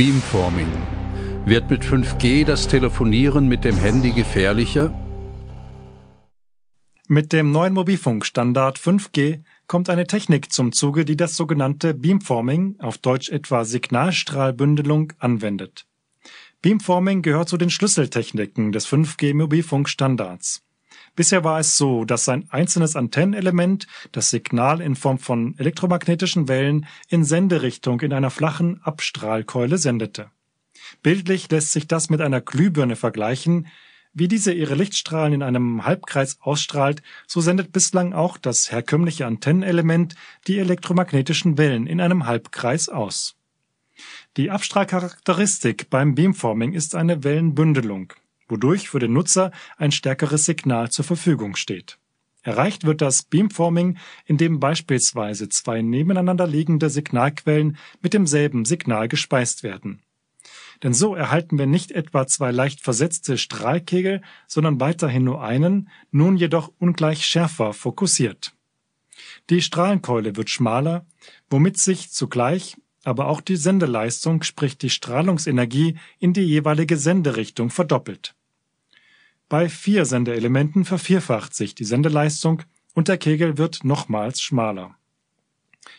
Beamforming. Wird mit 5G das Telefonieren mit dem Handy gefährlicher? Mit dem neuen Mobilfunkstandard 5G kommt eine Technik zum Zuge, die das sogenannte Beamforming, auf Deutsch etwa Signalstrahlbündelung, anwendet. Beamforming gehört zu den Schlüsseltechniken des 5G-Mobilfunkstandards. Bisher war es so, dass ein einzelnes Antennenelement das Signal in Form von elektromagnetischen Wellen in Senderichtung in einer flachen Abstrahlkeule sendete. Bildlich lässt sich das mit einer Glühbirne vergleichen. Wie diese ihre Lichtstrahlen in einem Halbkreis ausstrahlt, so sendet bislang auch das herkömmliche Antennenelement die elektromagnetischen Wellen in einem Halbkreis aus. Die Abstrahlcharakteristik beim Beamforming ist eine Wellenbündelung wodurch für den Nutzer ein stärkeres Signal zur Verfügung steht. Erreicht wird das Beamforming, indem beispielsweise zwei nebeneinander liegende Signalquellen mit demselben Signal gespeist werden. Denn so erhalten wir nicht etwa zwei leicht versetzte Strahlkegel, sondern weiterhin nur einen, nun jedoch ungleich schärfer fokussiert. Die Strahlenkeule wird schmaler, womit sich zugleich aber auch die Sendeleistung, sprich die Strahlungsenergie, in die jeweilige Senderichtung verdoppelt. Bei vier Sendeelementen vervierfacht sich die Sendeleistung und der Kegel wird nochmals schmaler.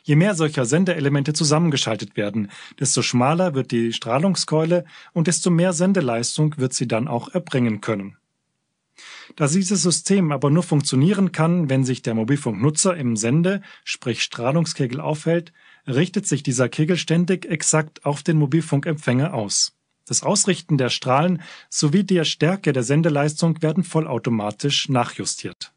Je mehr solcher Sendeelemente zusammengeschaltet werden, desto schmaler wird die Strahlungskeule und desto mehr Sendeleistung wird sie dann auch erbringen können. Da dieses System aber nur funktionieren kann, wenn sich der Mobilfunknutzer im Sende, sprich Strahlungskegel aufhält, richtet sich dieser Kegel ständig exakt auf den Mobilfunkempfänger aus. Das Ausrichten der Strahlen sowie der Stärke der Sendeleistung werden vollautomatisch nachjustiert.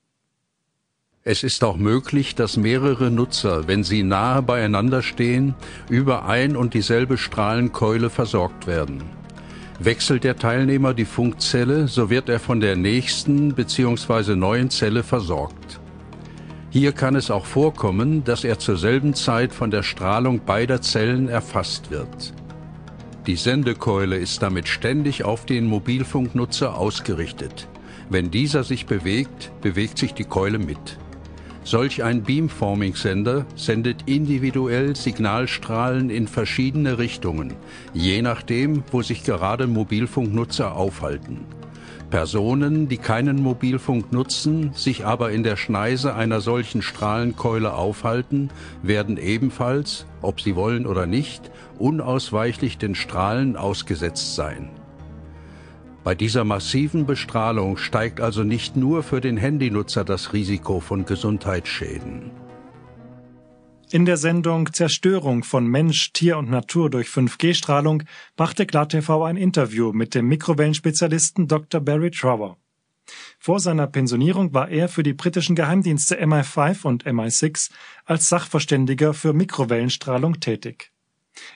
Es ist auch möglich, dass mehrere Nutzer, wenn sie nahe beieinander stehen, über ein und dieselbe Strahlenkeule versorgt werden. Wechselt der Teilnehmer die Funkzelle, so wird er von der nächsten bzw. neuen Zelle versorgt. Hier kann es auch vorkommen, dass er zur selben Zeit von der Strahlung beider Zellen erfasst wird. Die Sendekeule ist damit ständig auf den Mobilfunknutzer ausgerichtet. Wenn dieser sich bewegt, bewegt sich die Keule mit. Solch ein Beamforming-Sender sendet individuell Signalstrahlen in verschiedene Richtungen, je nachdem, wo sich gerade Mobilfunknutzer aufhalten. Personen, die keinen Mobilfunk nutzen, sich aber in der Schneise einer solchen Strahlenkeule aufhalten, werden ebenfalls, ob sie wollen oder nicht, unausweichlich den Strahlen ausgesetzt sein. Bei dieser massiven Bestrahlung steigt also nicht nur für den Handynutzer das Risiko von Gesundheitsschäden. In der Sendung Zerstörung von Mensch, Tier und Natur durch 5G-Strahlung machte GlaTV ein Interview mit dem Mikrowellenspezialisten Dr. Barry Trower. Vor seiner Pensionierung war er für die britischen Geheimdienste MI5 und MI6 als Sachverständiger für Mikrowellenstrahlung tätig.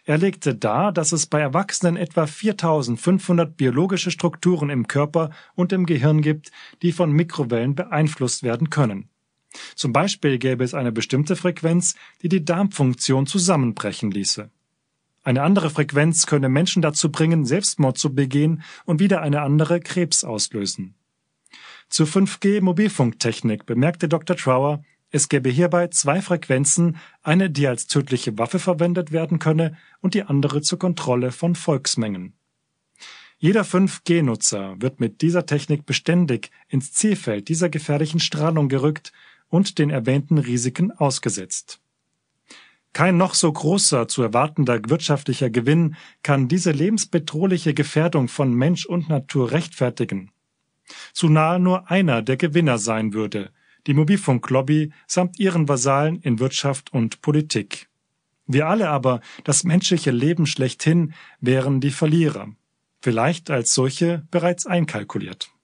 Er legte dar, dass es bei Erwachsenen etwa 4500 biologische Strukturen im Körper und im Gehirn gibt, die von Mikrowellen beeinflusst werden können zum Beispiel gäbe es eine bestimmte Frequenz, die die Darmfunktion zusammenbrechen ließe. Eine andere Frequenz könne Menschen dazu bringen, Selbstmord zu begehen und wieder eine andere Krebs auslösen. Zur 5G-Mobilfunktechnik bemerkte Dr. Trauer, es gäbe hierbei zwei Frequenzen, eine, die als tödliche Waffe verwendet werden könne und die andere zur Kontrolle von Volksmengen. Jeder 5G-Nutzer wird mit dieser Technik beständig ins Zielfeld dieser gefährlichen Strahlung gerückt und den erwähnten Risiken ausgesetzt. Kein noch so großer zu erwartender wirtschaftlicher Gewinn kann diese lebensbedrohliche Gefährdung von Mensch und Natur rechtfertigen. Zu nahe nur einer der Gewinner sein würde, die Mobilfunklobby samt ihren Vasallen in Wirtschaft und Politik. Wir alle aber, das menschliche Leben schlechthin, wären die Verlierer, vielleicht als solche bereits einkalkuliert.